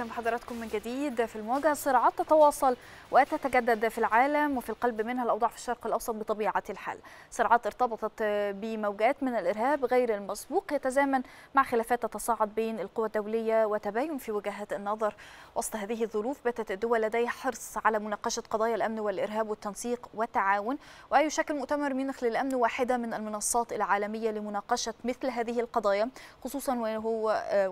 اهلا بحضراتكم من جديد في المواجهه الصراعات تتواصل وتتجدد في العالم وفي القلب منها الاوضاع في الشرق الاوسط بطبيعه الحال. صراعات ارتبطت بموجات من الارهاب غير المسبوق يتزامن مع خلافات تتصاعد بين القوى الدوليه وتباين في وجهات النظر. وسط هذه الظروف باتت الدول لديها حرص على مناقشه قضايا الامن والارهاب والتنسيق والتعاون ويشكل مؤتمر ميونخ للامن واحده من المنصات العالميه لمناقشه مثل هذه القضايا خصوصا وهو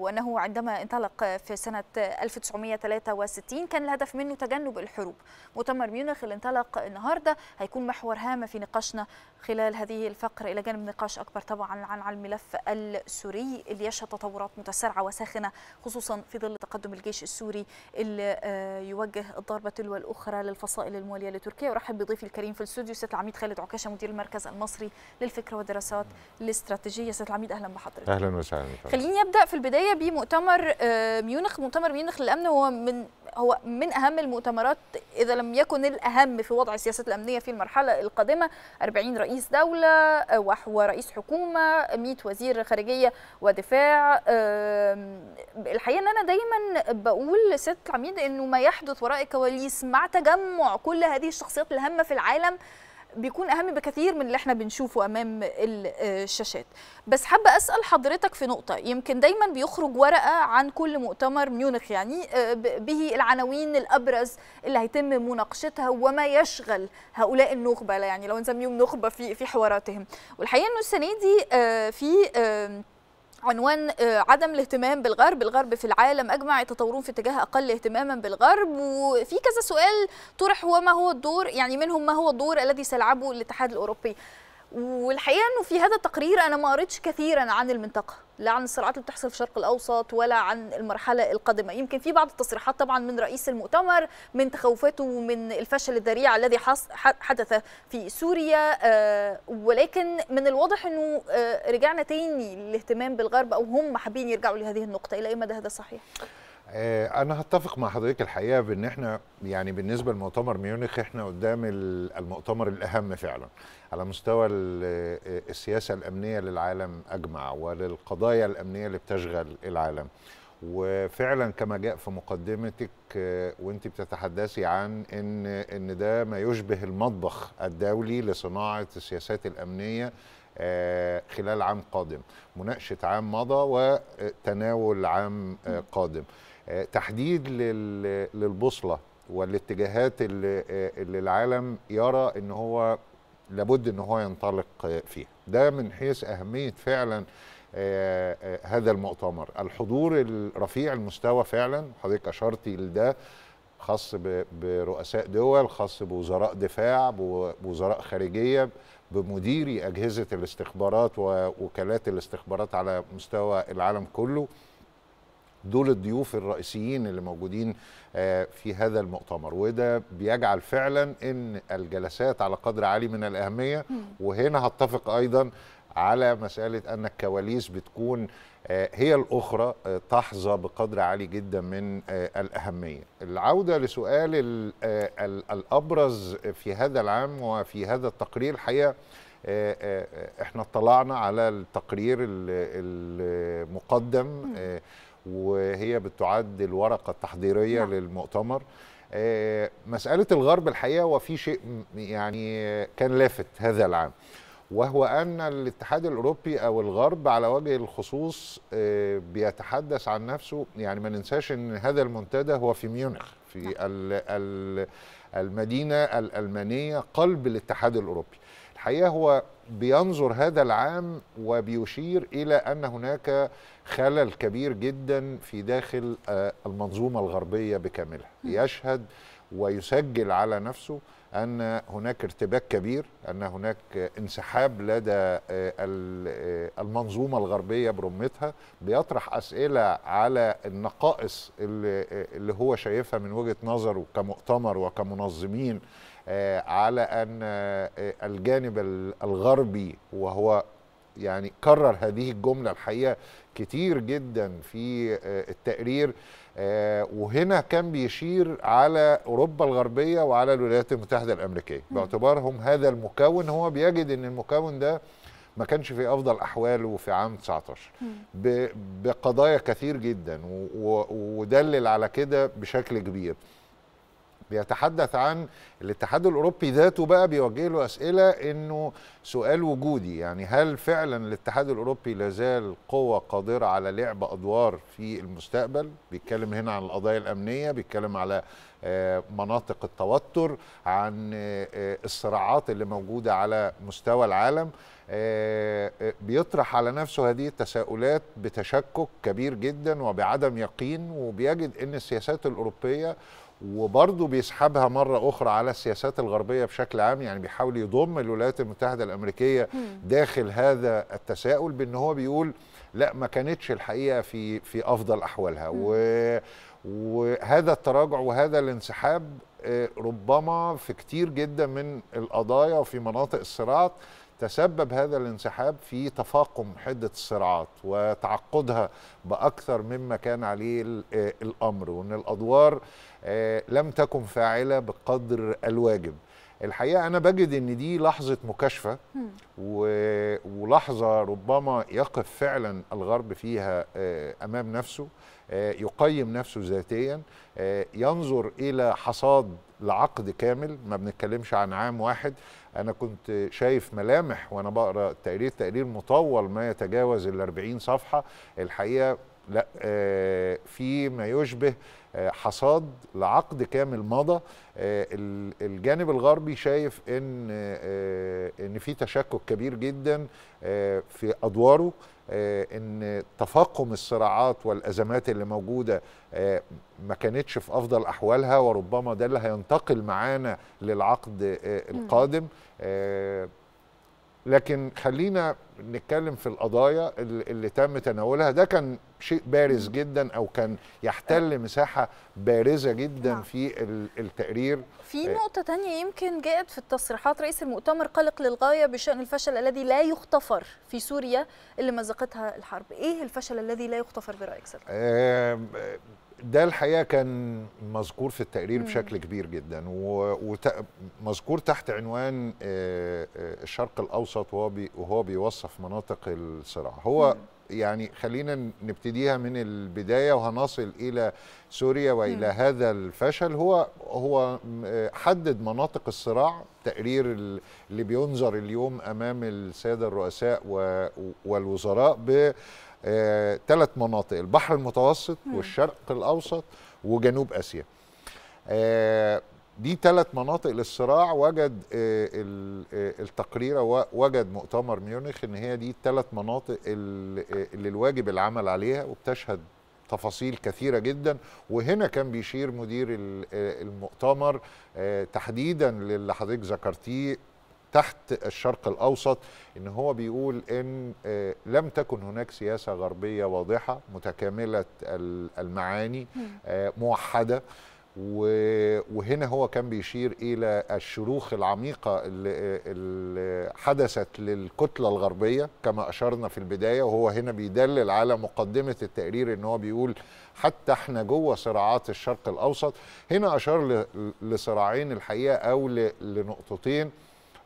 وانه عندما انطلق في سنه 1963 كان الهدف منه تجنب الحروب مؤتمر ميونخ اللي انطلق النهارده هيكون محور هام في نقاشنا خلال هذه الفقرة إلى جانب نقاش أكبر طبعا عن الملف السوري اللي يشهد تطورات متسارعة وساخنة خصوصا في ظل تقدم الجيش السوري اللي آه، يوجه الضربة تلو الأخرى للفصائل الموالية لتركيا ورحب بضيفي الكريم في الاستوديو سيد العميد خالد عكاشة مدير المركز المصري للفكرة والدراسات الاستراتيجية سيد العميد أهلا بحضرتك أهلا وسهلا خليني أبدأ في البداية بمؤتمر آه، ميونخ مؤتمر ميونخ ميونخ للامن هو من هو من اهم المؤتمرات اذا لم يكن الاهم في وضع السياسات الامنيه في المرحله القادمه 40 رئيس دوله آه، ورئيس حكومه 100 وزير خارجيه ودفاع الحقيقه ان انا دايما بقول ست العميد انه ما يحدث وراء الكواليس مع تجمع كل هذه الشخصيات الهامه في العالم بيكون اهم بكثير من اللي احنا بنشوفه امام آه، الشاشات بس حابه اسال حضرتك في نقطه يمكن دايما بيخرج ورقه عن كل مؤتمر ميونخ يعني آه، به العناوين الابرز اللي هيتم مناقشتها وما يشغل هؤلاء النخبه يعني لو نسميهم نخبه في في حواراتهم والحقيقه انه السنه دي آه، في عنوان آه، عدم الاهتمام بالغرب الغرب في العالم أجمع يتطورون في اتجاه أقل اهتماما بالغرب وفي كذا سؤال طرح وما هو الدور يعني منهم ما هو الدور الذي سيلعبه الاتحاد الأوروبي والحقيقة أنه في هذا التقرير أنا ما قريتش كثيرا عن المنطقة لا عن الصراعات اللي بتحصل في الشرق الاوسط ولا عن المرحله القادمه يمكن في بعض التصريحات طبعا من رئيس المؤتمر من تخوفاته من الفشل الذريع الذي حدث في سوريا آه، ولكن من الواضح انه آه، رجعنا تاني للاهتمام بالغرب او هم حابين يرجعوا لهذه النقطه الى اي مدى هذا صحيح آه، انا هتفق مع حضرتك الحقيقه بان احنا يعني بالنسبه لمؤتمر ميونخ احنا قدام المؤتمر الاهم فعلا على مستوى آه، السياسة الأمنية للعالم أجمع وللقضايا الأمنية اللي بتشغل العالم وفعلا كما جاء في مقدمتك آه، وانت بتتحدثي عن ان ان ده ما يشبه المطبخ الدولي لصناعه السياسات الامنيه آه، خلال عام قادم مناقشه عام مضى وتناول عام قادم تحديد للبوصله والاتجاهات اللي العالم يرى ان هو لابد ان هو ينطلق فيها ده من حيث اهميه فعلا آه، آه، هذا المؤتمر الحضور الرفيع المستوى فعلا حضرتك اشرتي لده خاص برؤساء دول خاص بوزراء دفاع بوزراء خارجيه بمديري اجهزه الاستخبارات ووكالات الاستخبارات على مستوى العالم كله دول الضيوف الرئيسيين اللي موجودين آه، في هذا المؤتمر وده بيجعل فعلا ان الجلسات على قدر عالي من الاهميه وهنا هتفق ايضا على مساله ان الكواليس بتكون آه، هي الاخرى آه، تحظى بقدر عالي جدا من الاهميه. العوده لسؤال الابرز في هذا العام وفي هذا التقرير الحقيقه احنا اطلعنا على التقرير المقدم وهي بتعد الورقه التحضيريه نعم. للمؤتمر آه، مساله الغرب الحقيقه وفي شيء يعني كان لافت هذا العام وهو ان الاتحاد الاوروبي او الغرب على وجه الخصوص آه، بيتحدث عن نفسه يعني ما ننساش ان هذا المنتدى هو في ميونخ في نعم. المدينه الالمانيه قلب الاتحاد الاوروبي الحقيقه هو بينظر هذا العام وبيشير الى ان هناك خلل كبير جدا في داخل آه، المنظومه الغربيه بكاملها يشهد ويسجل على نفسه ان هناك ارتباك كبير ان هناك انسحاب لدى آه، آه، المنظومه الغربيه برمتها بيطرح اسئله على النقائص اللي هو شايفها من وجهه نظره كمؤتمر وكمنظمين آه، على ان آه، الجانب الغربي وهو يعني كرر هذه الجمله الحقيقه كتير جدا في آه، التقرير وهنا كان بيشير على اوروبا الغربيه وعلى الولايات المتحده الامريكيه باعتبارهم هذا المكون هو بيجد ان المكون ده ما كانش في افضل احواله في عام 19 بقضايا كثير جدا ودلل على كده بشكل كبير بيتحدث عن الاتحاد الاوروبي ذاته بقى بيوجه له اسئله انه سؤال وجودي يعني هل فعلا الاتحاد الاوروبي لازال قوه قادره على لعب ادوار في المستقبل بيتكلم هنا عن القضايا الامنيه بيتكلم على آه، مناطق التوتر عن آه، آه، الصراعات اللي موجوده على مستوى العالم بيطرح على نفسه هذه التساؤلات بتشكك كبير جدا وبعدم يقين وبيجد ان السياسات الاوروبيه وبرضه بيسحبها مرة أخرى على السياسات الغربية بشكل عام يعني بيحاول يضم الولايات المتحدة الأمريكية داخل هذا التساؤل بأن هو بيقول لا ما كانتش الحقيقة في, في أفضل أحوالها و وهذا التراجع وهذا الانسحاب آه، ربما في كتير جدا من القضايا وفي مناطق الصراعات تسبب هذا الانسحاب في تفاقم حدة الصراعات وتعقدها بأكثر مما كان عليه آه، الأمر وأن الأدوار آه، لم تكن فاعلة بقدر الواجب الحقيقة أنا بجد أن دي لحظة مكاشفة ولحظة ربما يقف فعلا الغرب فيها آه، أمام نفسه يقيم نفسه ذاتيا ينظر إلى حصاد لعقد كامل ما بنتكلمش عن عام واحد انا كنت شايف ملامح وانا بقرا تقرير تقرير مطول ما يتجاوز ال 40 صفحه الحقيقه لا آه، في ما يشبه آه، حصاد لعقد كامل مضى آه، الجانب الغربي شايف ان ان في تشكك كبير جدا في ادواره ان تفاقم الصراعات والازمات اللي موجوده ما كانتش في افضل احوالها وربما ده اللي هينتقل معانا للعقد القادم لكن خلينا نتكلم في القضايا اللي, اللي تم تناولها ده كان شيء بارز جدا او كان يحتل آه. مساحه بارزه جدا نعم. في التقرير في آه. نقطه تانية يمكن جاءت في التصريحات رئيس المؤتمر قلق للغايه بشان الفشل الذي لا يغتفر في سوريا اللي مزقتها الحرب ايه الفشل الذي لا يغتفر برايك سيد آه ده الحقيقه كان مذكور في التقرير مم. بشكل كبير جدا ومذكور تحت عنوان آه، آه، الشرق الاوسط وهو وهو بيوصف مناطق الصراع هو مم. يعني خلينا نبتديها من البدايه وهنصل الى سوريا والى مم. هذا الفشل هو هو آه، حدد مناطق الصراع تقرير اللي بينظر اليوم امام الساده الرؤساء والوزراء ب ثلاث آه، مناطق البحر المتوسط والشرق الاوسط وجنوب اسيا آه، دي ثلاث مناطق للصراع وجد آه، التقرير وجد مؤتمر ميونخ ان هي دي الثلاث مناطق اللي الواجب العمل عليها وبتشهد تفاصيل كثيرة جدا وهنا كان بيشير مدير المؤتمر تحديدا للي حضرتك ذكرتيه تحت الشرق الاوسط ان هو بيقول ان آه، لم تكن هناك سياسه غربيه واضحه متكامله المعاني آه، موحده وهنا هو كان بيشير الى الشروخ العميقه آه، اللي حدثت للكتله الغربيه كما اشرنا في البدايه وهو هنا بيدلل على مقدمه التقرير ان هو بيقول حتى احنا جوه صراعات الشرق الاوسط هنا اشار لصراعين الحقيقه او لنقطتين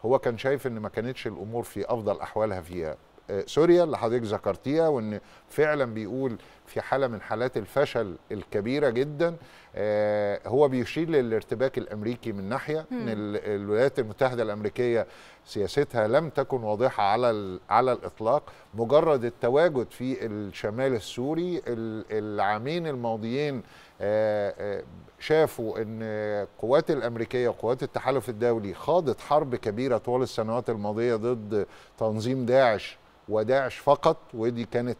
هو كان شايف ان ما كانتش الامور في افضل احوالها فيها آه، سوريا اللي حضرتك ذكرتيها وان فعلا بيقول في حاله من حالات الفشل الكبيره جدا آه، هو بيشير للارتباك الامريكي من ناحيه ان الولايات المتحده الامريكيه سياستها لم تكن واضحه على على الاطلاق مجرد التواجد في الشمال السوري العامين الماضيين آه، آه، شافوا ان القوات الامريكيه وقوات التحالف الدولي خاضت حرب كبيره طوال السنوات الماضيه ضد تنظيم داعش وداعش فقط ودي كانت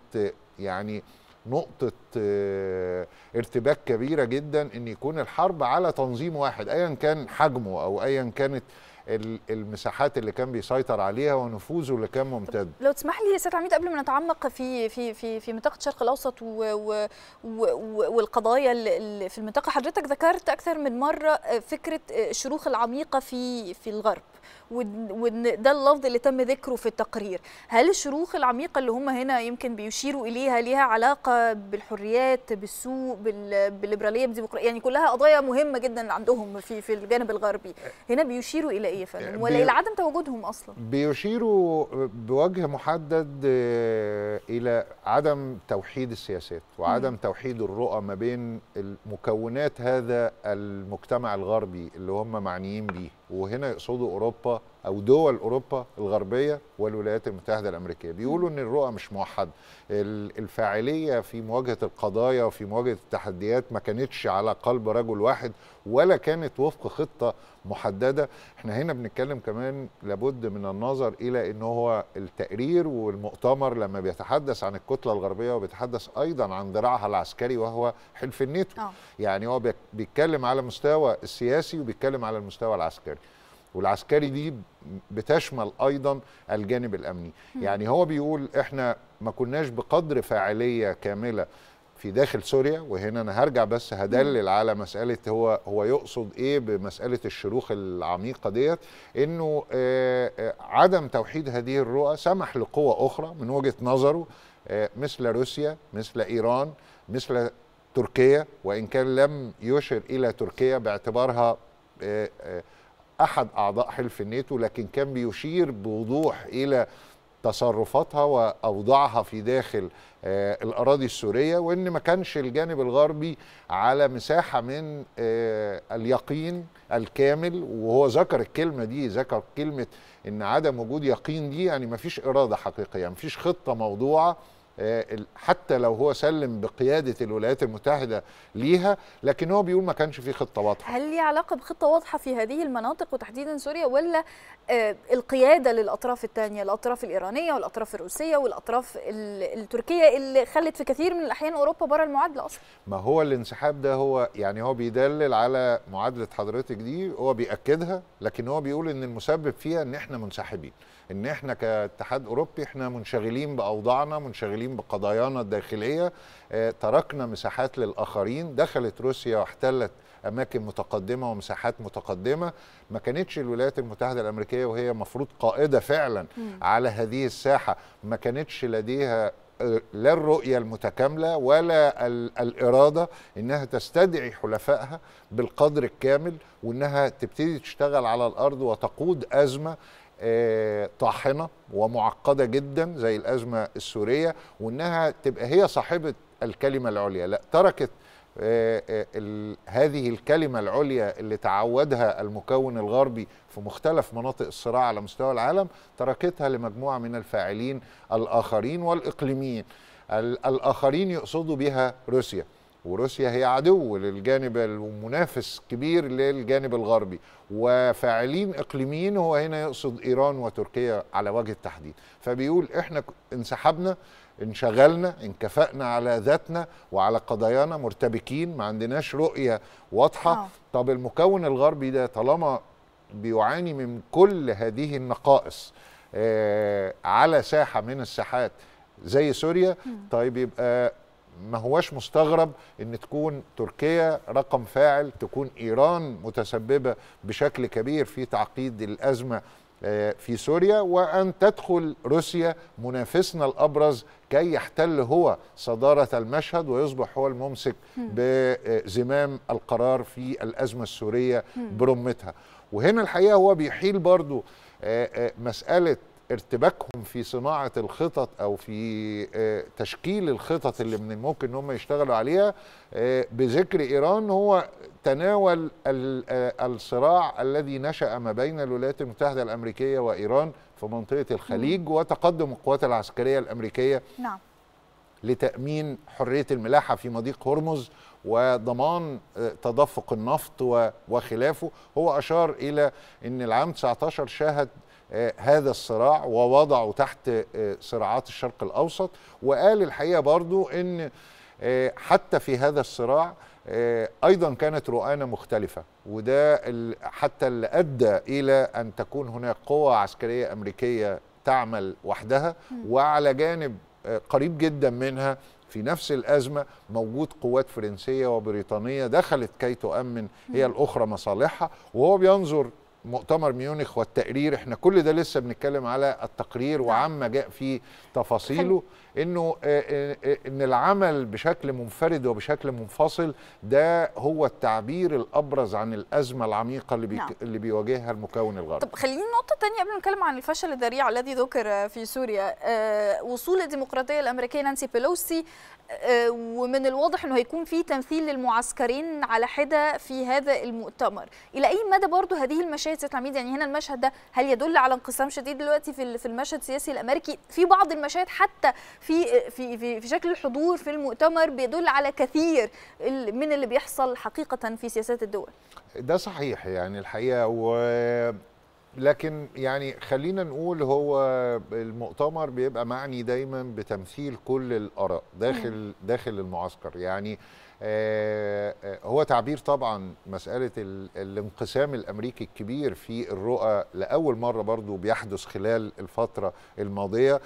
يعني نقطة آه، ارتباك كبيرة جدا ان يكون الحرب على تنظيم واحد ايا كان حجمه او ايا كانت المساحات اللي كان بيسيطر عليها ونفوذه اللي كان ممتد لو تسمح لي يا سيد عميد قبل ما نتعمق في في في في منطقه الشرق الاوسط و و و والقضايا اللي في المنطقه حضرتك ذكرت اكثر من مره فكره الشروخ العميقه في في الغرب وان ده اللفظ اللي تم ذكره في التقرير هل الشروخ العميقه اللي هم هنا يمكن بيشيروا اليها ليها علاقه بالحريات بالسوق بالليبراليه بالديمقراطيه يعني كلها قضايا مهمه جدا عندهم في في الجانب الغربي هنا بيشيروا الى ايه فعلا ولا الى عدم تواجدهم اصلا بيشيروا بوجه محدد آه، الى عدم توحيد السياسات وعدم م. توحيد الرؤى ما بين مكونات هذا المجتمع الغربي اللي هم معنيين بيه وهنا يقصدوا اوروبا او دول اوروبا الغربيه والولايات المتحده الامريكيه بيقولوا ان الرؤى مش موحده الفاعليه في مواجهه القضايا وفي مواجهه التحديات ما كانتش على قلب رجل واحد ولا كانت وفق خطه محدده احنا هنا بنتكلم كمان لابد من النظر الى ان هو التقرير والمؤتمر لما بيتحدث عن الكتله الغربيه وبيتحدث ايضا عن ذراعها العسكري وهو حلف الناتو آه. يعني هو بيتكلم على مستوى السياسي وبيتكلم على المستوى العسكري والعسكري دي بتشمل ايضا الجانب الامني م. يعني هو بيقول احنا ما كناش بقدر فاعليه كامله في داخل سوريا وهنا انا هرجع بس هدلل على مساله هو هو يقصد ايه بمساله الشروخ العميقه ديت انه آه، آه، عدم توحيد هذه الرؤى سمح لقوى اخرى من وجهه نظره آه، مثل روسيا مثل ايران مثل تركيا وان كان لم يشر الى تركيا باعتبارها احد اعضاء حلف الناتو لكن كان بيشير بوضوح الى تصرفاتها واوضاعها في داخل آه، الاراضي السوريه وان ما كانش الجانب الغربي على مساحه من آه، اليقين الكامل وهو ذكر الكلمه دي ذكر كلمه ان عدم وجود يقين دي يعني ما فيش اراده حقيقيه ما فيش خطه موضوعه آه، حتى لو هو سلم بقياده الولايات المتحده ليها لكن هو بيقول ما كانش في خطه واضحه هل ليه علاقه بخطه واضحه في هذه المناطق وتحديدا سوريا ولا آه، القيادة للأطراف الثانية الأطراف الإيرانية والأطراف الروسية والأطراف التركية اللي خلت في كثير من الأحيان أوروبا بره المعادلة أصلا ما هو الانسحاب ده هو يعني هو بيدلل على معادلة حضرتك دي هو بيأكدها لكن هو بيقول إن المسبب فيها إن إحنا منسحبين إن إحنا كاتحاد أوروبي إحنا منشغلين بأوضاعنا منشغلين بقضايانا الداخلية آه، تركنا مساحات للآخرين دخلت روسيا واحتلت اماكن متقدمه ومساحات متقدمه ما كانتش الولايات المتحده الامريكيه وهي مفروض قائده فعلا م. على هذه الساحه ما كانتش لديها آه، لا الرؤية المتكاملة ولا الإرادة إنها تستدعي حلفائها بالقدر الكامل وإنها تبتدي تشتغل على الأرض وتقود أزمة آه، طاحنة ومعقدة جدا زي الأزمة السورية وإنها تبقى هي صاحبة الكلمة العليا لا تركت آه، آه، هذه الكلمة العليا اللي تعودها المكون الغربي في مختلف مناطق الصراع على مستوى العالم تركتها لمجموعة من الفاعلين الآخرين والإقليميين الآخرين يقصدوا بها روسيا وروسيا هي عدو للجانب المنافس كبير للجانب الغربي وفاعلين اقليميين هو هنا يقصد ايران وتركيا على وجه التحديد فبيقول احنا انسحبنا انشغلنا انكفأنا على ذاتنا وعلى قضايانا مرتبكين ما عندناش رؤية واضحة آه. طب المكون الغربي ده طالما بيعاني من كل هذه النقائص آه على ساحة من الساحات زي سوريا مم. طيب يبقى ما هواش مستغرب ان تكون تركيا رقم فاعل تكون ايران متسببه بشكل كبير في تعقيد الازمه آه، في سوريا وأن تدخل روسيا منافسنا الأبرز كي يحتل هو صدارة المشهد ويصبح هو الممسك بزمام القرار في الأزمة السورية برمتها وهنا الحقيقة هو بيحيل برضو آه، آه، مسألة ارتباكهم في صناعه الخطط او في آه، تشكيل الخطط اللي من الممكن ان هم يشتغلوا عليها آه، بذكر ايران هو تناول آه، الصراع الذي نشا ما بين الولايات المتحده الامريكيه وايران في منطقه الخليج وتقدم القوات العسكريه الامريكيه نعم لتامين حريه الملاحه في مضيق هرمز وضمان تدفق النفط وخلافه هو اشار الى ان العام 19 شاهد آه، هذا الصراع ووضعه تحت آه، صراعات الشرق الاوسط وقال الحقيقه برضو ان آه، حتى في هذا الصراع ايضا كانت رؤانا مختلفه وده حتى اللي ادى الى ان تكون هناك قوه عسكريه امريكيه تعمل وحدها وعلى جانب قريب جدا منها في نفس الأزمة موجود قوات فرنسية وبريطانية دخلت كي تؤمن هي الأخرى مصالحها وهو بينظر مؤتمر ميونخ والتقرير احنا كل ده لسه بنتكلم على التقرير نعم. وعما جاء فيه تفاصيله انه آه، آه، آه، ان العمل بشكل منفرد وبشكل منفصل ده هو التعبير الابرز عن الازمه العميقه اللي نعم. اللي بيواجهها المكون الغربي طب خلينا نقطه ثانيه قبل ما نتكلم عن الفشل الذريع الذي ذكر في سوريا أه وصول الديمقراطيه الامريكيه نانسي بيلوسي أه ومن الواضح انه هيكون في تمثيل للمعسكرين على حده في هذا المؤتمر الى اي مدى برضه هذه المشاهد سياده العميد يعني هنا المشهد ده هل يدل على انقسام شديد دلوقتي في المشهد السياسي الامريكي في بعض المشاهد حتى في في في, في شكل الحضور في المؤتمر بيدل على كثير من اللي بيحصل حقيقه في سياسات الدول ده صحيح يعني الحقيقه و لكن يعني خلينا نقول هو المؤتمر بيبقى معني دايما بتمثيل كل الاراء داخل داخل المعسكر يعني آه، آه، هو تعبير طبعا مسألة الانقسام الأمريكي الكبير في الرؤى لأول مرة برضو بيحدث خلال الفترة الماضية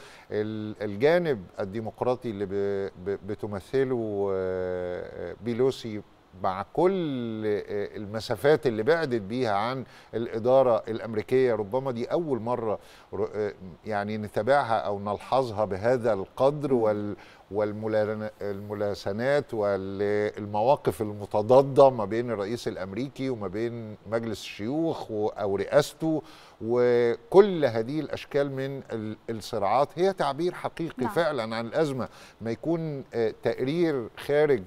الجانب الديمقراطي اللي بتمثله آه، بيلوسي مع كل آه، المسافات اللي بعدت بيها عن الإدارة الأمريكية ربما دي أول مرة آه، يعني نتابعها أو نلحظها بهذا القدر والملاسنات والمواقف المتضادة ما بين الرئيس الأمريكي وما بين مجلس الشيوخ أو رئاسته وكل هذه الأشكال من الصراعات هي تعبير حقيقي نعم. فعلا عن الأزمة ما يكون آه، تقرير خارج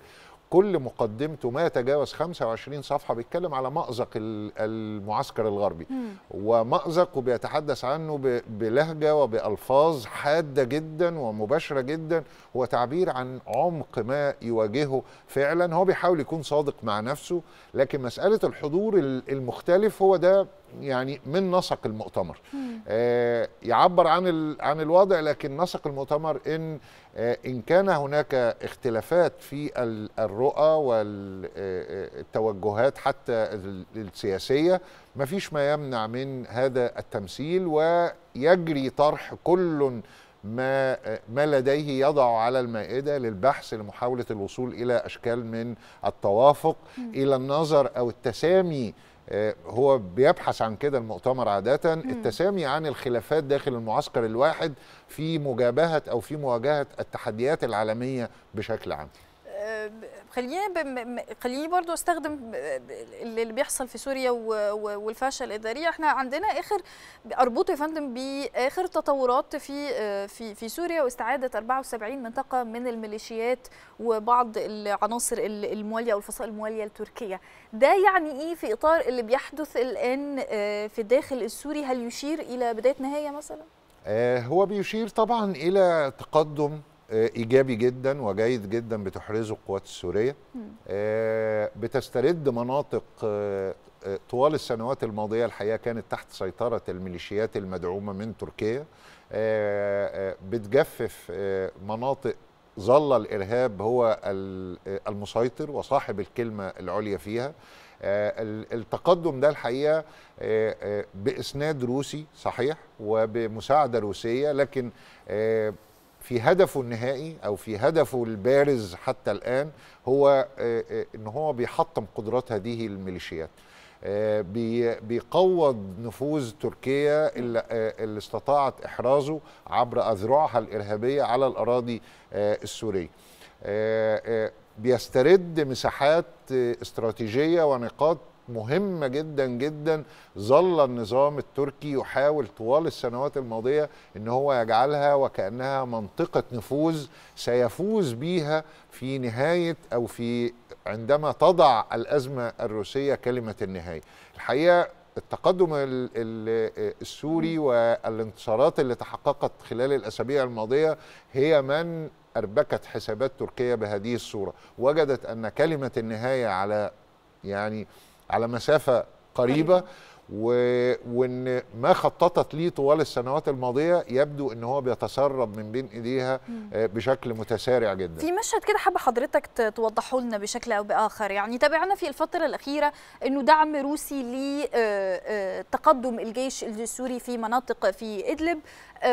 كل مقدمته ما يتجاوز 25 صفحه بيتكلم على مأزق المعسكر الغربي ومأزق وبيتحدث عنه بلهجه وبألفاظ حاده جدا ومباشره جدا هو تعبير عن عمق ما يواجهه فعلا هو بيحاول يكون صادق مع نفسه لكن مساله الحضور المختلف هو ده يعني من نسق المؤتمر آه يعبر عن ال... عن الوضع لكن نسق المؤتمر ان آه ان كان هناك اختلافات في الرؤى والتوجهات آه، آه، حتى السياسيه ما فيش ما يمنع من هذا التمثيل ويجري طرح كل ما آه، ما لديه يضع على المائده للبحث لمحاوله الوصول الى اشكال من التوافق م. الى النظر او التسامي آه، هو بيبحث عن كده المؤتمر عادة التسامي عن الخلافات داخل المعسكر الواحد في مجابهة أو في مواجهة التحديات العالمية بشكل عام خلينا خليني برضو استخدم اللي بيحصل في سوريا والفاشل الاداريه احنا عندنا اخر اربطه يا فندم باخر تطورات في في في سوريا واستعاده 74 منطقه من الميليشيات وبعض العناصر المواليه او الفصائل المواليه لتركيا ده يعني ايه في اطار اللي بيحدث الان آه، في الداخل السوري هل يشير الى بدايه نهايه مثلا آه، هو بيشير طبعا الى تقدم آه، ايجابي جدا وجيد جدا بتحرزه القوات السوريه آه، بتسترد مناطق آه، طوال السنوات الماضيه الحقيقه كانت تحت سيطره الميليشيات المدعومه من تركيا بتجفف مناطق ظل الارهاب هو المسيطر وصاحب الكلمه العليا فيها التقدم ده الحقيقه باسناد روسي صحيح وبمساعده روسيه لكن في هدفه النهائي او في هدفه البارز حتى الان هو آه، آه، ان هو بيحطم قدرات هذه الميليشيات آه، بيقوض نفوذ تركيا اللي استطاعت احرازه عبر اذرعها الارهابيه على الاراضي السوريه بيسترد مساحات استراتيجيه ونقاط مهمة جدا جدا ظل النظام التركي يحاول طوال السنوات الماضية ان هو يجعلها وكأنها منطقة نفوذ سيفوز بيها في نهاية او في عندما تضع الأزمة الروسية كلمة النهاية الحقيقة التقدم السوري والانتصارات اللي تحققت خلال الأسابيع الماضية هي من أربكت حسابات تركيا بهذه الصورة وجدت أن كلمة النهاية على يعني على مسافه قريبه و... وان ما خططت ليه طوال السنوات الماضيه يبدو ان هو بيتسرب من بين ايديها آه، بشكل متسارع جدا. في مشهد كده حابه حضرتك توضحه لنا بشكل او باخر، يعني تابعنا في الفتره الاخيره انه دعم روسي لتقدم آه، آه، الجيش السوري في مناطق في ادلب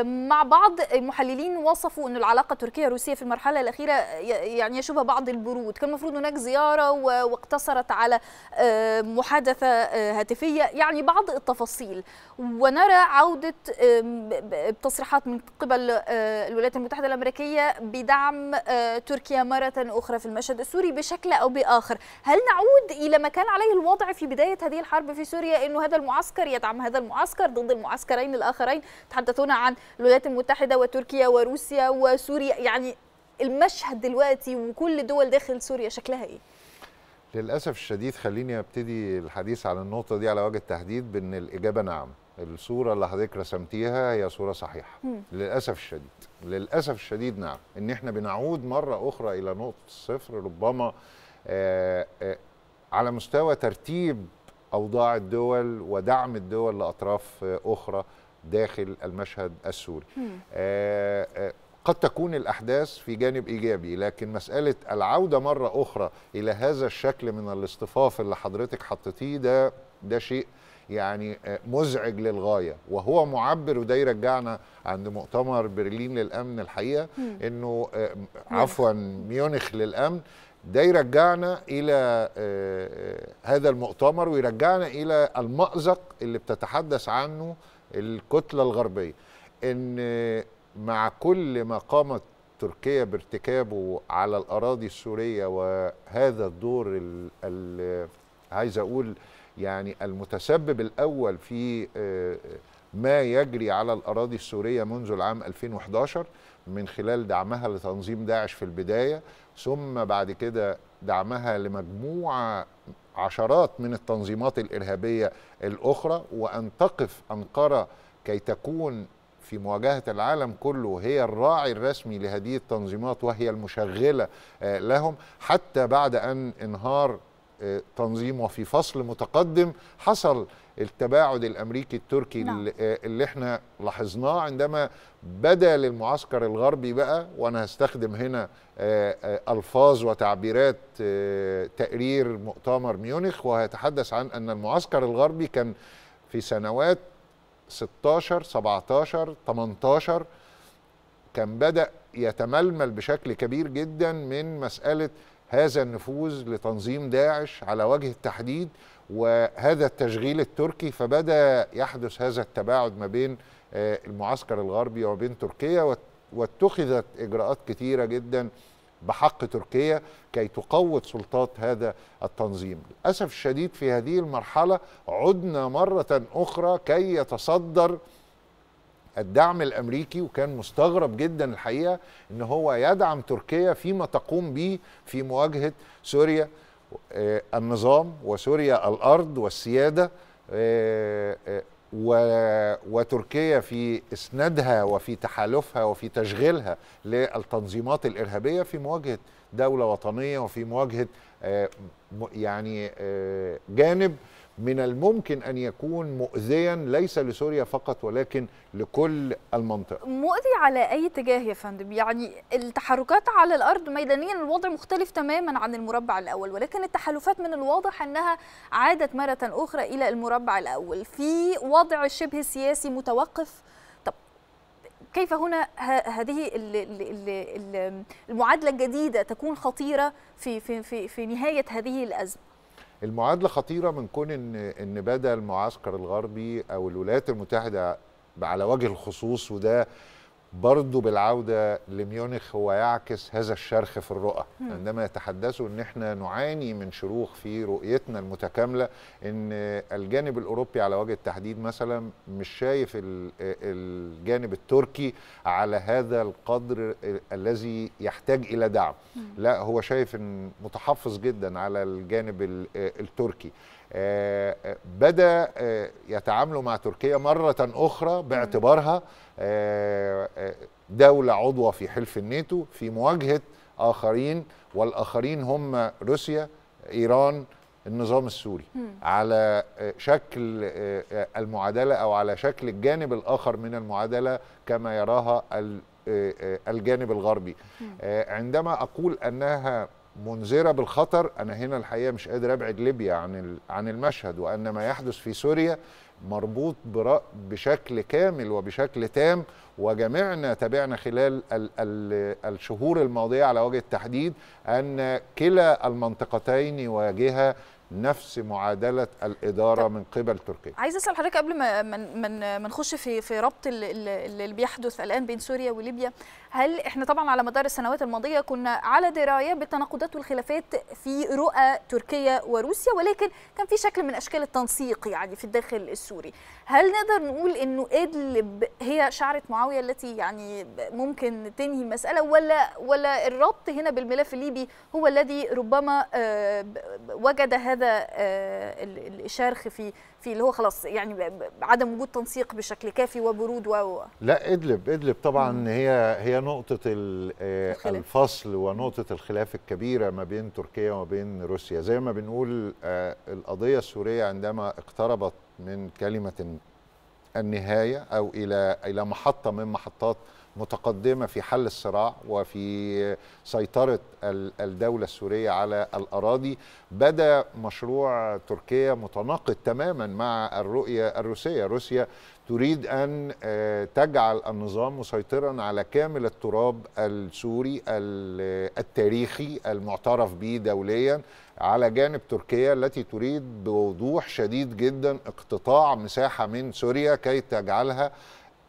مع بعض المحللين وصفوا أن العلاقة التركية الروسية في المرحلة الأخيرة يعني يشبه بعض البرود كان المفروض هناك زيارة واقتصرت على آه، محادثة آه، هاتفية يعني بعض التفاصيل ونرى عودة تصريحات من قبل آه، الولايات المتحدة الأمريكية بدعم تركيا مرة أخرى في المشهد السوري بشكل أو بآخر هل نعود إلى ما كان عليه الوضع في بداية هذه الحرب في سوريا أنه هذا المعسكر يدعم هذا المعسكر ضد المعسكرين الآخرين تحدثون عن الولايات المتحده وتركيا وروسيا وسوريا يعني المشهد دلوقتي وكل دول داخل سوريا شكلها ايه؟ للاسف الشديد خليني ابتدي الحديث عن النقطه دي على وجه التحديد بان الاجابه نعم الصوره اللي حضرتك رسمتيها هي صوره صحيحه م. للاسف الشديد للاسف الشديد نعم ان احنا بنعود مره اخرى الى نقطه الصفر ربما آآ آه، آآ آه، على مستوى ترتيب اوضاع الدول ودعم الدول لاطراف اخرى داخل المشهد السوري آه، آه، قد تكون الأحداث في جانب إيجابي لكن مسألة العودة مرة أخرى إلى هذا الشكل من الاصطفاف اللي حضرتك حطيتيه ده ده شيء يعني آه، مزعج للغاية وهو معبر وده يرجعنا عند مؤتمر برلين للأمن الحقيقة أنه عفوا ميونخ للأمن ده يرجعنا إلى هذا المؤتمر ويرجعنا إلى المأزق اللي بتتحدث عنه الكتلة الغربية أن مع كل ما قامت تركيا بارتكابه على الأراضي السورية وهذا الدور عايز أقول يعني المتسبب الأول في آه، ما يجري على الأراضي السورية منذ العام 2011 من خلال دعمها لتنظيم داعش في البداية ثم بعد كده دعمها لمجموعة عشرات من التنظيمات الارهابيه الاخرى وان تقف انقره كي تكون في مواجهه العالم كله هي الراعي الرسمي لهذه التنظيمات وهي المشغله آه، لهم حتى بعد ان انهار آه، تنظيم وفي فصل متقدم حصل التباعد الامريكي التركي نعم. آه، اللي احنا لاحظناه عندما بدا للمعسكر الغربي بقى وانا هستخدم هنا آه، الفاظ وتعبيرات تقرير مؤتمر ميونخ وهيتحدث عن ان المعسكر الغربي كان في سنوات 16 17 18 كان بدا يتململ بشكل كبير جدا من مساله هذا النفوذ لتنظيم داعش على وجه التحديد وهذا التشغيل التركي فبدا يحدث هذا التباعد ما بين آه، المعسكر الغربي وبين تركيا واتخذت اجراءات كثيره جدا بحق تركيا كي تقوض سلطات هذا التنظيم للأسف الشديد في هذه المرحلة عدنا مرة أخرى كي يتصدر الدعم الامريكي وكان مستغرب جدا الحقيقه ان هو يدعم تركيا فيما تقوم به في مواجهه سوريا آه، النظام وسوريا الارض والسياده آه، آه، وتركيا في اسنادها وفي تحالفها وفي تشغيلها للتنظيمات الارهابيه في مواجهه دوله وطنيه وفي مواجهه يعني جانب من الممكن أن يكون مؤذيا ليس لسوريا فقط ولكن لكل المنطقة مؤذي على أي اتجاه يا فندم يعني التحركات على الأرض ميدانيا الوضع مختلف تماما عن المربع الأول ولكن التحالفات من الواضح أنها عادت مرة أخرى إلى المربع الأول في وضع شبه سياسي متوقف طب كيف هنا هذه المعادله الجديده تكون خطيره في في في, في نهايه هذه الازمه المعادله خطيره من كون ان ان بدا المعسكر الغربي او الولايات المتحده على وجه الخصوص وده برضه بالعودة لميونخ هو يعكس هذا الشرخ في الرؤى عندما يتحدثوا ان احنا نعاني من شروخ في رؤيتنا المتكاملة ان الجانب الاوروبي على وجه التحديد مثلا مش شايف الجانب التركي على هذا القدر الذي يحتاج الى دعم لا هو شايف متحفظ جدا على الجانب التركي آه، آه، بدا آه، يتعاملوا مع تركيا مره اخرى باعتبارها دوله عضوه في حلف الناتو في مواجهه اخرين والاخرين هم روسيا ايران النظام السوري م. على شكل المعادله او على شكل الجانب الاخر من المعادله كما يراها الجانب الغربي عندما اقول انها منذره بالخطر انا هنا الحقيقه مش قادر ابعد ليبيا عن عن المشهد وان ما يحدث في سوريا مربوط بشكل كامل وبشكل تام وجميعنا تابعنا خلال الـ الـ الشهور الماضيه على وجه التحديد ان كلا المنطقتين يواجهها نفس معادله الاداره من قبل تركيا. عايز اسال حضرتك قبل ما ما نخش في في ربط اللي بيحدث الان بين سوريا وليبيا هل احنا طبعا على مدار السنوات الماضيه كنا على درايه بالتناقضات والخلافات في رؤى تركيا وروسيا ولكن كان في شكل من اشكال التنسيق يعني في الداخل السوري هل نقدر نقول انه ادلب هي شعره معاويه التي يعني ممكن تنهي المساله ولا ولا الربط هنا بالملف الليبي هو الذي ربما آه، وجد هذا آه، الشرخ في في اللي هو خلاص يعني عدم وجود تنسيق بشكل كافي وبرود و لا ادلب ادلب طبعا هي هي نقطة آه، الفصل ونقطة الخلاف الكبيرة ما بين تركيا وما بين روسيا زي ما بنقول آه، القضية السورية عندما اقتربت من كلمة النهاية أو إلى إلى محطة من محطات متقدمة في حل الصراع وفي سيطرة الدولة السورية على الأراضي بدأ مشروع تركيا متناقض تماما مع الرؤية الروسية روسيا تريد أن آه، تجعل النظام مسيطرا على كامل التراب السوري آه، التاريخي المعترف به دوليا على جانب تركيا التي تريد بوضوح شديد جدا اقتطاع مساحة من سوريا كي تجعلها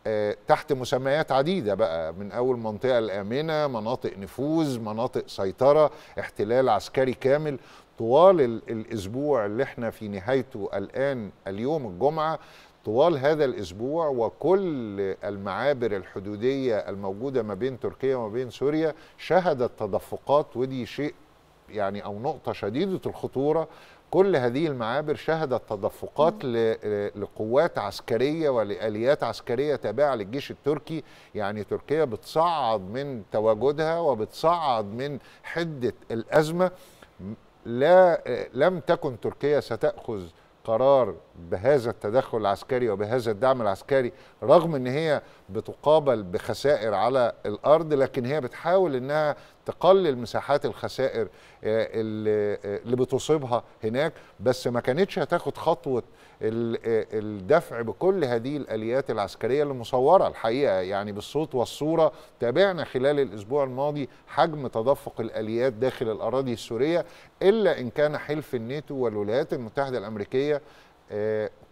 آه، تحت مسميات عديده بقى من اول منطقه الامنه مناطق نفوذ مناطق سيطره احتلال عسكري كامل طوال الاسبوع اللي احنا في نهايته الان اليوم الجمعه طوال هذا الاسبوع وكل المعابر الحدوديه الموجوده ما بين تركيا وما بين سوريا شهدت تدفقات ودي شيء يعني او نقطه شديده الخطوره كل هذه المعابر شهدت تدفقات لقوات عسكريه ولاليات عسكريه تابعه للجيش التركي يعني تركيا بتصعد من تواجدها وبتصعد من حده الازمه لا لم تكن تركيا ستاخذ قرار بهذا التدخل العسكري وبهذا الدعم العسكري رغم ان هي بتقابل بخسائر على الارض لكن هي بتحاول انها تقلل مساحات الخسائر آه، آه، اللي بتصيبها هناك بس ما كانتش هتاخد خطوه آه، الدفع بكل هذه الاليات العسكريه اللي مصوره الحقيقه يعني بالصوت والصوره تابعنا خلال الاسبوع الماضي حجم تدفق الاليات داخل الاراضي السوريه الا ان كان حلف الناتو والولايات المتحده الامريكيه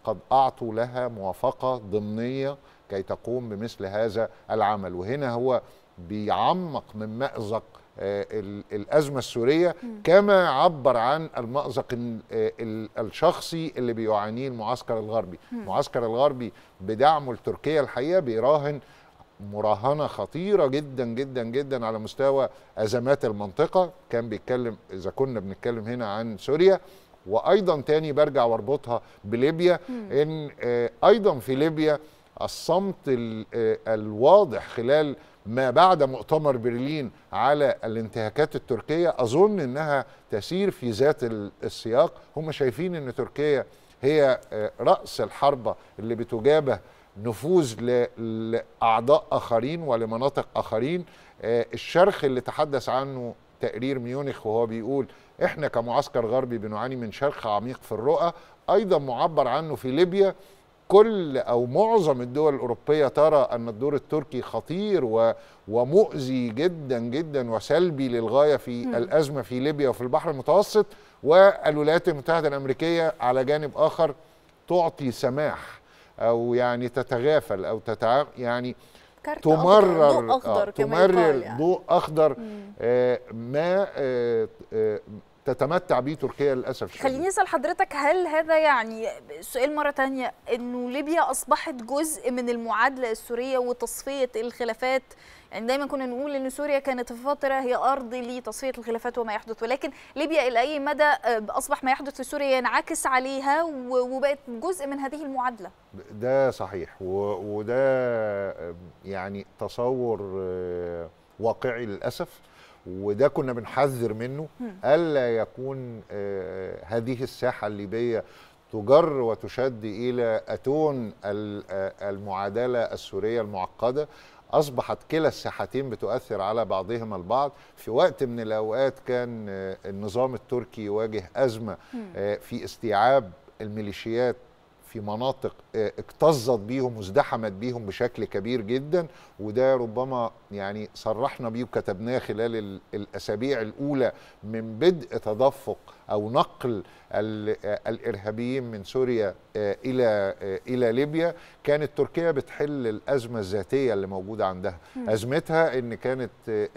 قد اعطوا لها موافقه ضمنيه كي تقوم بمثل هذا العمل وهنا هو بيعمق من مأزق آه، الأزمة السورية كما عبر عن المأزق الشخصي اللي بيعانيه المعسكر الغربي المعسكر الغربي بدعمه لتركيا الحقيقة بيراهن مراهنة خطيرة جدا جدا جدا على مستوى أزمات المنطقة كان بيتكلم إذا كنا بنتكلم هنا عن سوريا وأيضا تاني برجع واربطها بليبيا إن آه، أيضا في ليبيا الصمت آه، الواضح خلال ما بعد مؤتمر برلين على الانتهاكات التركية أظن أنها تسير في ذات السياق هم شايفين أن تركيا هي آه، رأس الحربة اللي بتجابه نفوذ لأعضاء آخرين ولمناطق آخرين آه، الشرخ اللي تحدث عنه تقرير ميونخ وهو بيقول احنا كمعسكر غربي بنعاني من شرخ عميق في الرؤى ايضا معبر عنه في ليبيا كل او معظم الدول الاوروبيه ترى ان الدور التركي خطير و ومؤذي جدا جدا وسلبي للغايه في م. الازمه في ليبيا وفي البحر المتوسط والولايات المتحده الامريكيه على جانب اخر تعطي سماح او يعني تتغافل او تتع... يعني تمرر ضوء اخضر آه تمرر يعني. ضوء اخضر آه ما آه, آه، تتمتع به تركيا للاسف الشديد خليني اسال حضرتك هل هذا يعني سؤال مره ثانيه انه ليبيا اصبحت جزء من المعادله السوريه وتصفيه الخلافات يعني دايما كنا نقول ان سوريا كانت في فتره هي ارض لتصفيه الخلافات وما يحدث ولكن ليبيا الى اي مدى اصبح ما يحدث في سوريا ينعكس عليها وبقت جزء من هذه المعادله ده صحيح وده يعني تصور آه، واقعي للاسف وده كنا بنحذر منه الا يكون آه، آه، هذه الساحه الليبيه تجر وتشد الى اتون آه، المعادله السوريه المعقده اصبحت كلا الساحتين بتؤثر على بعضهما البعض في وقت من الاوقات كان النظام التركي يواجه ازمه في استيعاب الميليشيات في مناطق آه، اكتظت بيهم وازدحمت بيهم بشكل كبير جدا وده ربما يعني صرحنا بيه وكتبناه خلال الاسابيع الاولى من بدء تدفق او نقل الارهابيين من سوريا آه، الى آه، الى ليبيا كانت تركيا بتحل الازمه الذاتيه اللي موجوده عندها ازمتها ان كانت آه،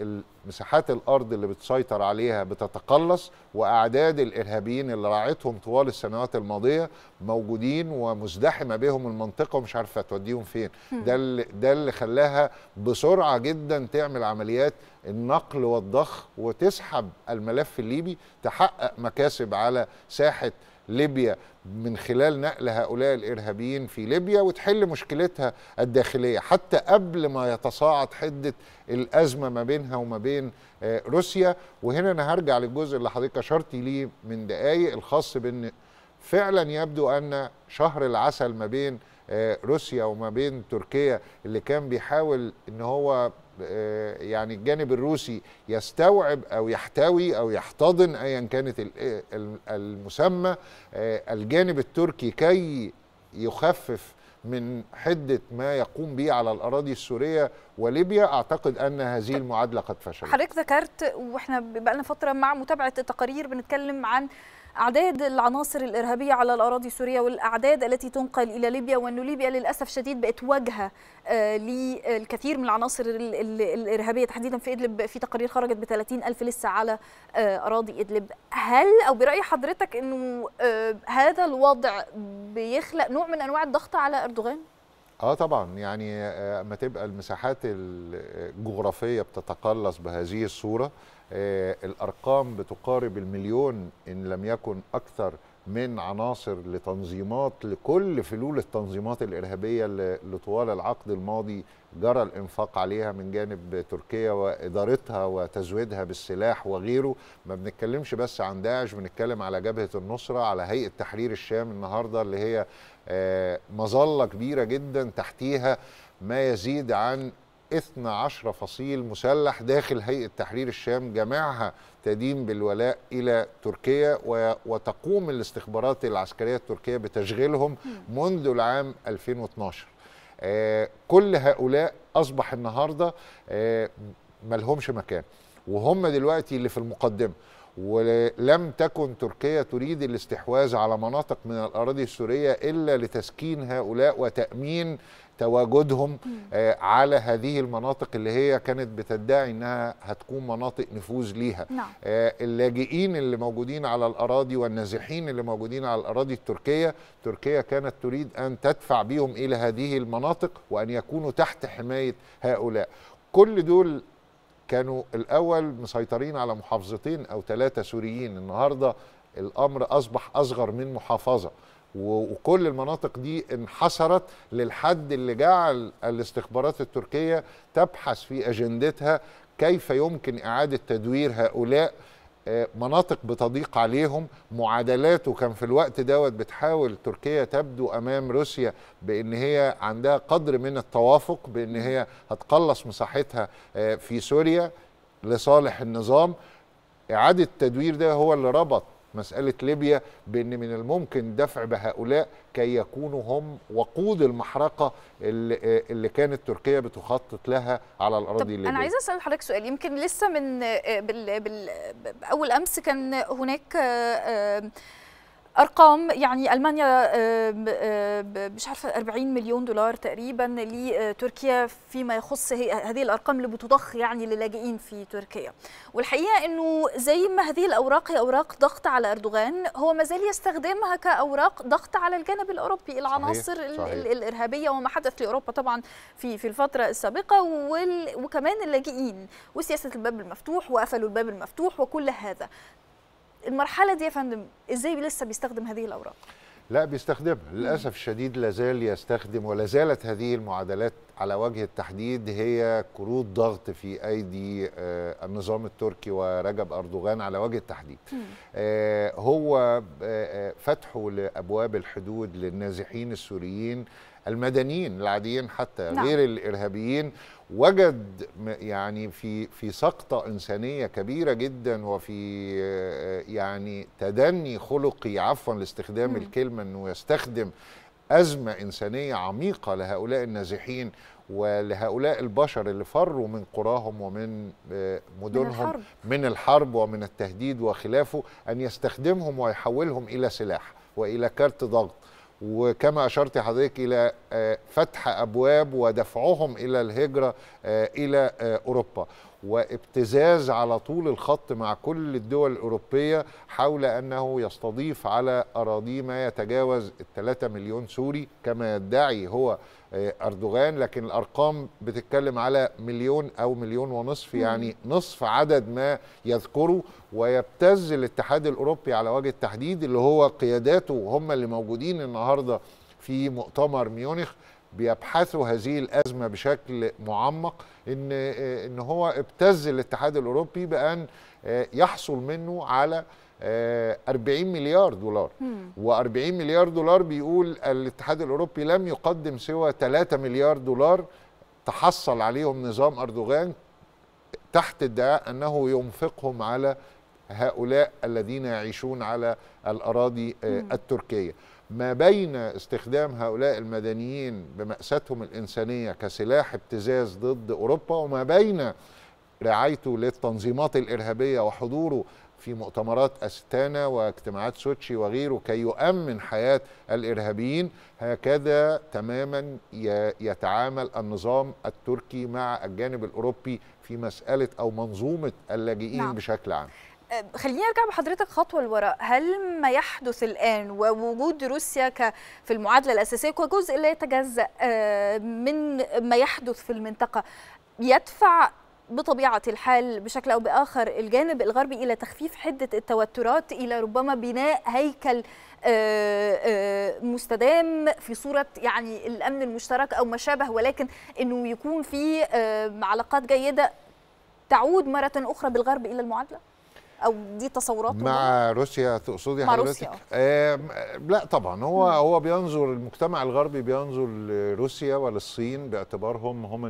مساحات الارض اللي بتسيطر عليها بتتقلص واعداد الارهابيين اللي راعتهم طوال السنوات الماضيه موجودين ومزدحمه بهم المنطقه ومش عارفه توديهم فين ده اللي ده اللي خلاها بسرعه جدا تعمل عمليات النقل والضخ وتسحب الملف الليبي تحقق مكاسب على ساحه ليبيا من خلال نقل هؤلاء الارهابيين في ليبيا وتحل مشكلتها الداخليه حتى قبل ما يتصاعد حده الازمه ما بينها وما بين آه، روسيا وهنا انا هرجع للجزء اللي حضرتك اشرتي ليه من دقائق الخاص بان فعلا يبدو ان شهر العسل ما بين آه، روسيا وما بين تركيا اللي كان بيحاول ان هو آه، يعني الجانب الروسي يستوعب او يحتوي او يحتضن ايا كانت المسمى آه، الجانب التركي كي يخفف من حده ما يقوم به على الاراضي السوريه وليبيا اعتقد ان هذه المعادله قد فشلت. حضرتك ذكرت واحنا بقى لنا فتره مع متابعه التقارير بنتكلم عن أعداد العناصر الإرهابية على الأراضي السورية والأعداد التي تنقل إلى ليبيا وأن ليبيا للأسف شديد بقت واجهة آه، للكثير من العناصر الإرهابية تحديدا في إدلب في تقارير خرجت ب 30 ألف لسه على آه، أراضي إدلب هل أو برأي حضرتك أنه آه، هذا الوضع بيخلق نوع من أنواع الضغط على أردوغان؟ اه طبعا يعني اما تبقى المساحات الجغرافيه بتتقلص بهذه الصوره آه، الارقام بتقارب المليون ان لم يكن اكثر من عناصر لتنظيمات لكل فلول التنظيمات الارهابيه اللي طوال العقد الماضي جرى الانفاق عليها من جانب تركيا وادارتها وتزويدها بالسلاح وغيره ما بنتكلمش بس عن داعش بنتكلم على جبهه النصره على هيئه تحرير الشام النهارده اللي هي آه، مظله كبيره جدا تحتيها ما يزيد عن 12 فصيل مسلح داخل هيئة تحرير الشام جميعها تدين بالولاء إلى تركيا وتقوم الاستخبارات العسكرية التركية بتشغيلهم منذ العام 2012 آه، كل هؤلاء أصبح النهاردة آه، ملهمش مكان وهم دلوقتي اللي في المقدمة ولم تكن تركيا تريد الاستحواذ على مناطق من الأراضي السورية إلا لتسكين هؤلاء وتأمين تواجدهم آه، على هذه المناطق اللي هي كانت بتدعي انها هتكون مناطق نفوذ ليها نعم. آه، اللاجئين اللي موجودين على الاراضي والنازحين اللي موجودين على الاراضي التركيه تركيا كانت تريد ان تدفع بهم الى هذه المناطق وان يكونوا تحت حمايه هؤلاء كل دول كانوا الاول مسيطرين على محافظتين او ثلاثه سوريين النهارده الامر اصبح اصغر من محافظه وكل المناطق دي انحصرت للحد اللي جعل الاستخبارات التركية تبحث في أجندتها كيف يمكن إعادة تدوير هؤلاء آه، مناطق بتضيق عليهم معادلات وكان في الوقت دوت بتحاول تركيا تبدو امام روسيا بان هي عندها قدر من التوافق بان هي هتقلص مساحتها آه، في سوريا لصالح النظام اعاده التدوير ده هو اللي ربط مسألة ليبيا بأن من الممكن دفع بهؤلاء كي يكونوا هم وقود المحرقة اللي, اللي كانت تركيا بتخطط لها على الأراضي طب الليبية أنا عايزة أسأل حضرتك سؤال يمكن لسه من آه، بال بال أول أمس كان هناك آه، آه، ارقام يعني المانيا مش عارفه 40 مليون دولار تقريبا لتركيا فيما يخص هذه الارقام اللي بتضخ يعني للاجئين في تركيا والحقيقه انه زي ما هذه الاوراق هي اوراق ضغط على اردوغان هو ما زال يستخدمها كاوراق ضغط على الجانب الاوروبي العناصر صحيح. صحيح. الارهابيه وما حدث لاوروبا طبعا في في الفتره السابقه وكمان اللاجئين وسياسه الباب المفتوح وقفلوا الباب المفتوح وكل هذا المرحله دي يا فندم ازاي لسه بيستخدم هذه الاوراق لا بيستخدمها للاسف الشديد لازال يستخدم ولا زالت هذه المعادلات على وجه التحديد هي كروت ضغط في ايدي آه، النظام التركي ورجب اردوغان على وجه التحديد آه، هو آه، فتحه لابواب الحدود للنازحين السوريين المدنيين العاديين حتى نعم. غير الارهابيين وجد يعني في في سقطه انسانيه كبيره جدا وفي آه، يعني تدني خلقي عفوا لاستخدام الكلمه انه يستخدم ازمه انسانيه عميقه لهؤلاء النازحين ولهؤلاء البشر اللي فروا من قراهم ومن آه، مدنهم من الحرب, من الحرب ومن التهديد وخلافه ان يستخدمهم ويحولهم الى سلاح والى كارت ضغط وكما اشرت حضرتك الى آه، فتح ابواب ودفعهم الى الهجره آه، الى آه، اوروبا وابتزاز على طول الخط مع كل الدول الاوروبيه حول انه يستضيف على اراضيه ما يتجاوز ال 3 مليون سوري كما يدعي هو آه، اردوغان لكن الارقام بتتكلم على مليون او مليون ونصف يعني نصف عدد ما يذكره ويبتز الاتحاد الاوروبي على وجه التحديد اللي هو قياداته هم اللي موجودين النهارده في مؤتمر ميونخ بيبحثوا هذه الازمه بشكل معمق ان ان هو ابتز الاتحاد الاوروبي بان آه، يحصل منه على 40 آه، مليار دولار و40 مليار دولار بيقول الاتحاد الاوروبي لم يقدم سوى 3 مليار دولار تحصل عليهم نظام اردوغان تحت ادعاء انه ينفقهم على هؤلاء الذين يعيشون على الاراضي آه، التركيه ما بين استخدام هؤلاء المدنيين بمأساتهم الإنسانية كسلاح ابتزاز ضد أوروبا وما بين رعايته للتنظيمات الإرهابية وحضوره في مؤتمرات أستانا واجتماعات سوتشي وغيره كي يؤمن حياة الإرهابيين هكذا تماما يتعامل النظام التركي مع الجانب الأوروبي في مسألة أو منظومة اللاجئين نعم. بشكل عام خليني ارجع بحضرتك خطوه لورا هل ما يحدث الان ووجود روسيا في المعادله الاساسيه كجزء لا يتجزا آه، من ما يحدث في المنطقه يدفع بطبيعه الحال بشكل او باخر الجانب الغربي الى تخفيف حده التوترات الى ربما بناء هيكل آه، آه، مستدام في صوره يعني الامن المشترك او ما شابه ولكن انه يكون في علاقات جيده تعود مره اخرى بالغرب الى المعادله؟ او دي تصورات مع روسيا تقصدي مع روسيا. آه لا طبعا هو م. هو بينظر المجتمع الغربي بينظر لروسيا وللصين باعتبارهم هم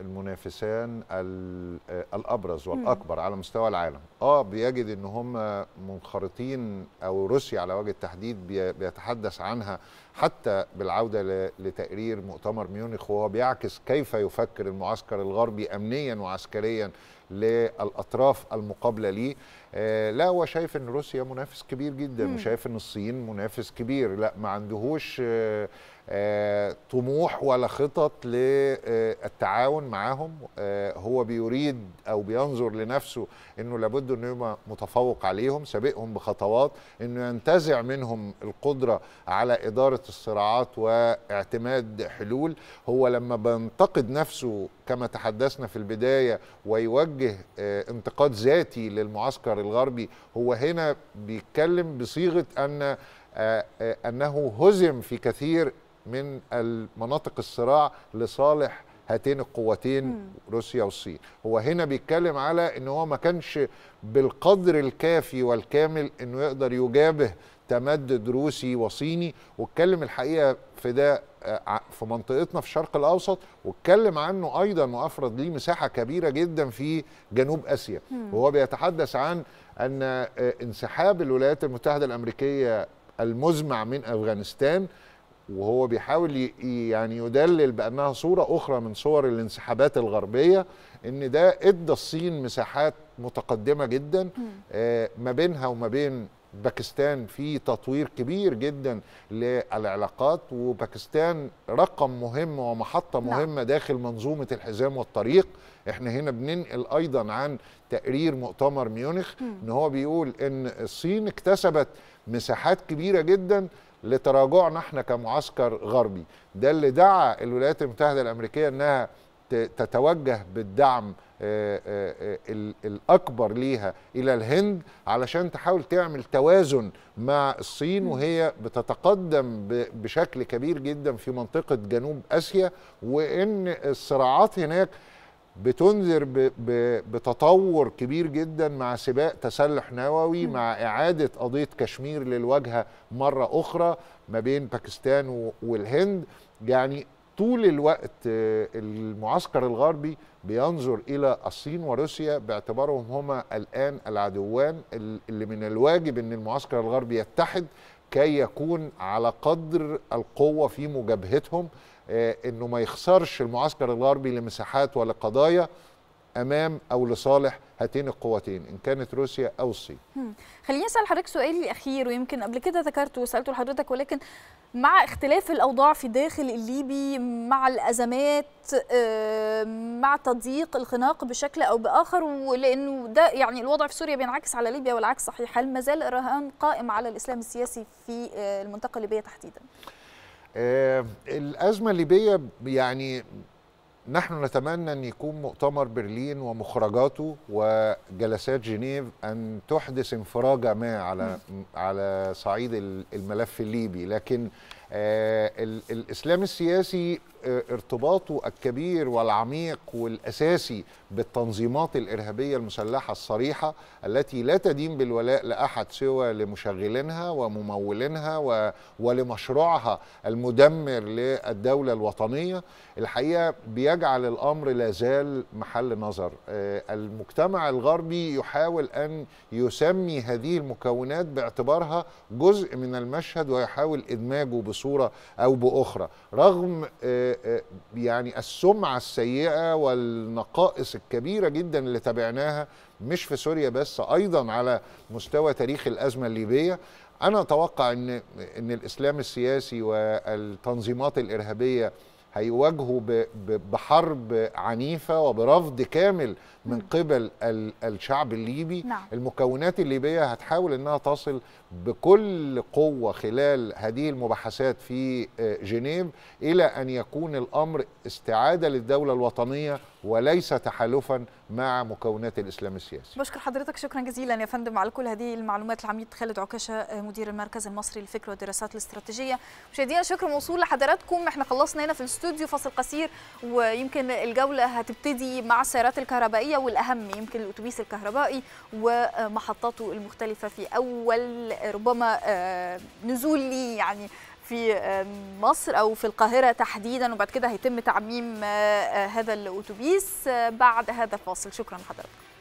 المنافسان آه، الابرز والأكبر على مستوى العالم اه بيجد ان هم منخرطين او روسيا على وجه التحديد بيتحدث عنها حتى بالعوده لتقرير مؤتمر ميونخ وهو بيعكس كيف يفكر المعسكر الغربي امنيا وعسكريا للاطراف المقابله ليه آه، لا هو شايف ان روسيا منافس كبير جدا وشايف ان الصين منافس كبير لا ما عندهوش آه، آه، طموح ولا خطط للتعاون معاهم آه، هو بيريد او بينظر لنفسه انه لابد انه يبقى متفوق عليهم سابقهم بخطوات انه ينتزع منهم القدره على اداره الصراعات واعتماد حلول هو لما بينتقد نفسه كما تحدثنا في البدايه ويوجه آه، انتقاد ذاتي للمعسكر الغربي هو هنا بيتكلم بصيغه ان انه هزم في كثير من المناطق الصراع لصالح هاتين القوتين مم. روسيا والصين هو هنا بيتكلم على ان هو ما كانش بالقدر الكافي والكامل انه يقدر يجابه تمدد روسي وصيني واتكلم الحقيقه في ده آه، في منطقتنا في الشرق الاوسط واتكلم عنه ايضا وافرض ليه مساحه كبيره جدا في جنوب اسيا مم. وهو بيتحدث عن ان آه، انسحاب الولايات المتحده الامريكيه المزمع من افغانستان وهو بيحاول يعني يدلل بانها صوره اخرى من صور الانسحابات الغربيه ان ده ادى الصين مساحات متقدمه جدا آه، ما بينها وما بين باكستان في تطوير كبير جدا للعلاقات وباكستان رقم مهم ومحطه نعم. مهمه داخل منظومه الحزام والطريق احنا هنا بننقل ايضا عن تقرير مؤتمر ميونخ ان هو بيقول ان الصين اكتسبت مساحات كبيره جدا لتراجعنا احنا كمعسكر غربي ده اللي دعا الولايات المتحدة الأمريكية أنها تتوجه بالدعم آه، آه، الأكبر ليها إلى الهند علشان تحاول تعمل توازن مع الصين وهي بتتقدم بشكل كبير جدا في منطقة جنوب آسيا وإن الصراعات هناك بتنذر ب ب بتطور كبير جدا مع سباق تسلح نووي مع إعادة قضية كشمير للواجهة مرة أخرى ما بين باكستان والهند يعني طول الوقت آه، المعسكر الغربي بينظر الى الصين وروسيا باعتبارهم هما الان العدوان اللي من الواجب ان المعسكر الغربي يتحد كي يكون على قدر القوه في مجابهتهم آه، انه ما يخسرش المعسكر الغربي لمساحات ولا قضايا امام او لصالح هاتين القوتين ان كانت روسيا او الصين. خليني اسال حضرتك سؤالي الاخير ويمكن قبل كده ذكرته وسالته لحضرتك ولكن مع اختلاف الاوضاع في الداخل الليبي مع الازمات آه، مع تضييق الخناق بشكل او باخر ولانه ده يعني الوضع في سوريا بينعكس على ليبيا والعكس صحيح هل ما زال الرهان قائم على الاسلام السياسي في آه، المنطقه الليبيه تحديدا؟ آه، الأزمة الليبية يعني نحن نتمنى أن يكون مؤتمر برلين ومخرجاته وجلسات جنيف أن تحدث انفراجة ما على على صعيد الملف الليبي لكن آه، الإسلام السياسي ارتباطه الكبير والعميق والاساسي بالتنظيمات الارهابيه المسلحه الصريحه التي لا تدين بالولاء لاحد سوى لمشغلينها وممولينها و... ولمشروعها المدمر للدوله الوطنيه الحقيقه بيجعل الامر لا زال محل نظر آه، المجتمع الغربي يحاول ان يسمي هذه المكونات باعتبارها جزء من المشهد ويحاول ادماجه بصوره او باخرى رغم آه، يعني السمعه السيئه والنقائص الكبيره جدا اللي تابعناها مش في سوريا بس ايضا على مستوى تاريخ الازمه الليبيه انا اتوقع ان ان الاسلام السياسي والتنظيمات الارهابيه هيواجهوا بحرب عنيفه وبرفض كامل من قبل الشعب الليبي نعم. المكونات الليبية هتحاول أنها تصل بكل قوة خلال هذه المباحثات في آه، جنيف إلى أن يكون الأمر استعادة للدولة الوطنية وليس تحالفا مع مكونات الإسلام السياسي بشكر حضرتك شكرا جزيلا يا فندم على كل هذه المعلومات العميد خالد عكاشة آه، مدير المركز المصري للفكر والدراسات الاستراتيجية مشاهدينا شكرا موصول لحضراتكم احنا خلصنا هنا في الاستوديو فصل قصير ويمكن الجولة هتبتدي مع السيارات الكهربائية الرئيسية والأهم يمكن الأتوبيس الكهربائي ومحطاته المختلفة في أول ربما آه، نزول لي يعني في آه، مصر او في القاهره تحديدا وبعد كده هيتم تعميم آه، هذا الاتوبيس بعد هذا الفاصل شكرا لحضرتك